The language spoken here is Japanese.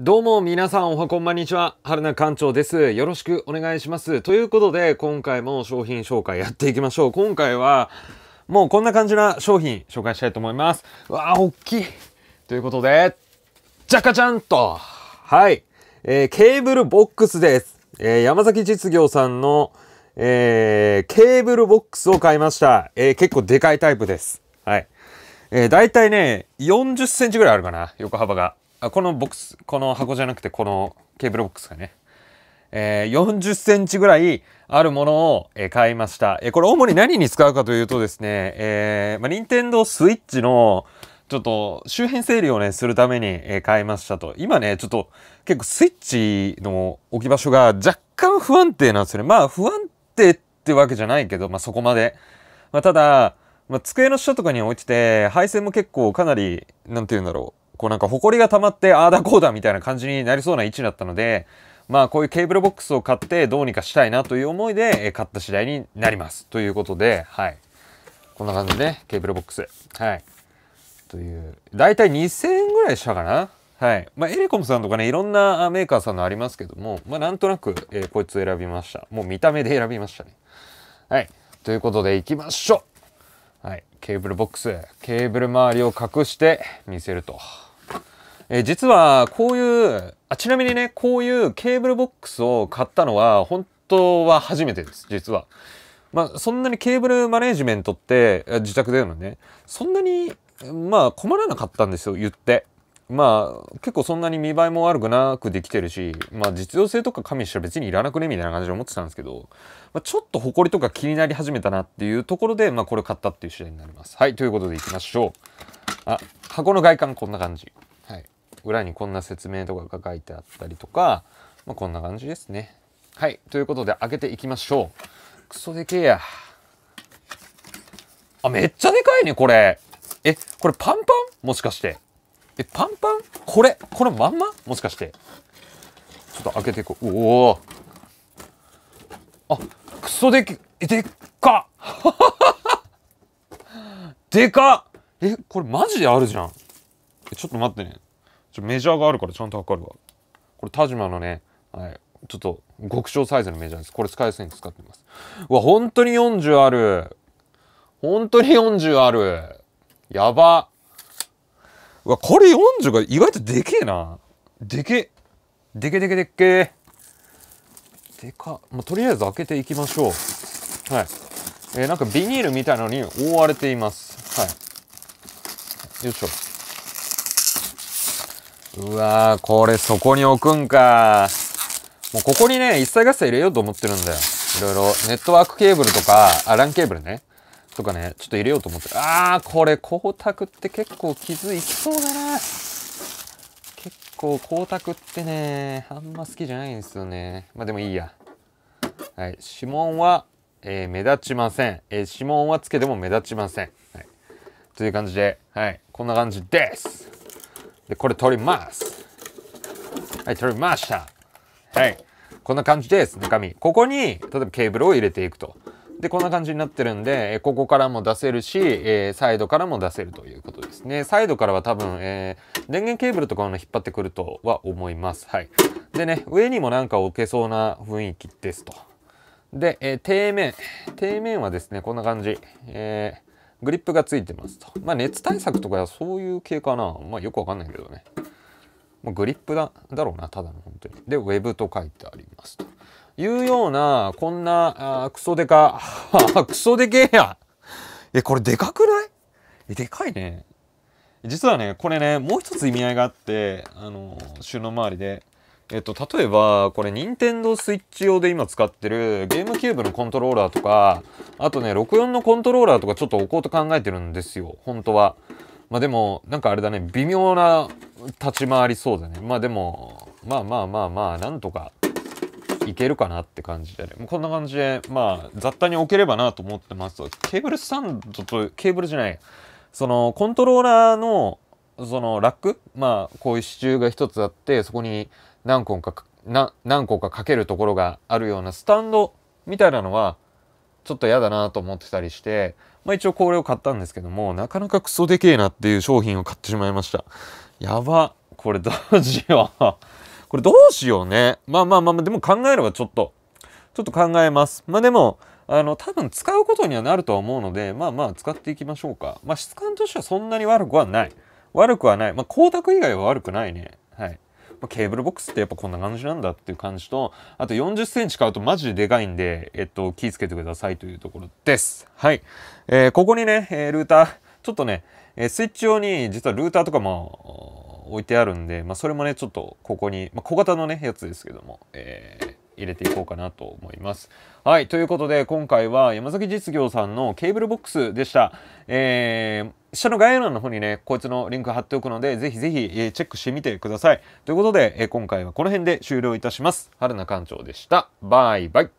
どうも皆さんおはこんばんにちは。春名館長です。よろしくお願いします。ということで、今回も商品紹介やっていきましょう。今回は、もうこんな感じな商品紹介したいと思います。わあ、おっきい。ということで、じゃかちゃんと、はい、えー、ケーブルボックスです。えー、山崎実業さんの、えー、ケーブルボックスを買いました。えー、結構でかいタイプです。はい。えー、だいたいね、40センチぐらいあるかな、横幅が。あこのボックスこの箱じゃなくてこのケーブルボックスがね、えー、40センチぐらいあるものを、えー、買いました、えー、これ主に何に使うかというとですね、えーまあ、任天堂スイッチのちょっと周辺整理をねするために、えー、買いましたと今ねちょっと結構スイッチの置き場所が若干不安定なんですよねまあ不安定ってわけじゃないけど、まあ、そこまで、まあ、ただ、まあ、机の下とかに置いてて配線も結構かなりなんて言うんだろうこうなんか埃が溜まってああだこうだみたいな感じになりそうな位置だったので、まあこういうケーブルボックスを買ってどうにかしたいなという思いで買った次第になります。ということで、はい。こんな感じで、ね、ケーブルボックス。はい。という、大体2000円ぐらいしたかなはい。まあ、エレコムさんとかね、いろんなメーカーさんのありますけども、まあ、なんとなく、えー、こいつ選びました。もう見た目で選びましたね。はい。ということで、行きましょうはい。ケーブルボックス。ケーブル周りを隠して見せると。えー、実はこういうあちなみにねこういうケーブルボックスを買ったのは本当は初めてです実は。まあそんなにケーブルマネジメントって自宅でのねそんなにまあ困らなかったんですよ言って。まあ結構そんなに見栄えも悪くなくできてるしまあ実用性とか加味したら別にいらなくねみたいな感じで思ってたんですけど、まあ、ちょっと埃とか気になり始めたなっていうところでまあこれ買ったっていう次第になりますはいということでいきましょうあ箱の外観こんな感じ裏にこんな説明とかが書いてあったりとか、まあ、こんな感じですね。はい。ということで、開けていきましょう。クソでけえや。あ、めっちゃでかいね、これ。え、これパンパンもしかして。え、パンパンこれ、これまんまもしかして。ちょっと開けていこう。おお。あ、クソでけ、え、でっか でかえ、これマジであるじゃん。ちょっと待ってね。ちょメジャーがあるからちゃんと測るわこれ田島のね、はい、ちょっと極小サイズのメジャーですこれ使いやすいんで使ってますうわ本当に40ある本当に40あるやばうわこれ40が意外とでけえなでけでけでけでけでか、まとりあえず開けていきましょうはいえー、なんかビニールみたいなのに覆われていますはいよいしょうわあ、これそこに置くんか。もうここにね、一切合切入れようと思ってるんだよ。いろいろ、ネットワークケーブルとか、あ、LAN ケーブルね。とかね、ちょっと入れようと思ってる。あー、これ光沢って結構傷いきそうだな。結構光沢ってね、あんま好きじゃないんですよね。まあでもいいや。はい、指紋は、えー、目立ちません、えー、指紋はつけても目立ちません。はい、という感じで、はい、こんな感じです。で、これ取ります。はい、取りました。はい。こんな感じです、中身。ここに、例えばケーブルを入れていくと。で、こんな感じになってるんで、ここからも出せるし、えサイドからも出せるということですね。サイドからは多分、えー、電源ケーブルとかの引っ張ってくるとは思います。はい。でね、上にもなんか置けそうな雰囲気ですと。で、えー、底面。底面はですね、こんな感じ。えーグリップがついてますと。まあ、熱対策とかそういう系かな。まあ、よくわかんないけどね。まグリップだだろうな、ただの本当に。で、ウェブと書いてありますと。いうような、こんな、あクソデカ、クソデケや。え、これでかくないえ、でかいね。実はね、これね、もう一つ意味合いがあって、あの、収納周りで、えっと、例えば、これ、任天堂 switch 用で今使ってる、ゲームキューブのコントローラーとか、あとね、64のコントローラーとかちょっと置こうと考えてるんですよ、本当は。まあでも、なんかあれだね、微妙な立ち回りそうだね。まあでも、まあまあまあまあ、なんとかいけるかなって感じで、ね、もうこんな感じで、まあ、雑多に置ければなと思ってます。ケーブルスタンドと、ケーブルじゃない、その、コントローラーの、そのラックまあこういう支柱が一つあってそこに何個か何個かかけるところがあるようなスタンドみたいなのはちょっと嫌だなと思ってたりして、まあ、一応これを買ったんですけどもなかなかクソでけえなっていう商品を買ってしまいましたやばこれどうしよう これどうしようねまあまあまあでも考えればちょっとちょっと考えますまあでもあの多分使うことにはなるとは思うのでまあまあ使っていきましょうかまあ質感としてはそんなに悪くはない悪くはない。まあ、光沢以外は悪くないね。はい。まあ、ケーブルボックスってやっぱこんな感じなんだっていう感じと、あと40センチ買うとマジででかいんで、えっと、気をつけてくださいというところです。はい。えー、ここにね、えー、ルーター、ちょっとね、えー、スイッチ用に実はルーターとかも置いてあるんで、まあ、それもね、ちょっとここに、まあ、小型のね、やつですけども、えー、入れていこうかなと思います。はい、ということで今回は山崎実業さんのケーブルボックスでした。えー下の概要欄の方にね、こいつのリンク貼っておくので、ぜひぜひ、えー、チェックしてみてください。ということで、えー、今回はこの辺で終了いたします。春名館長でした。バイバイ。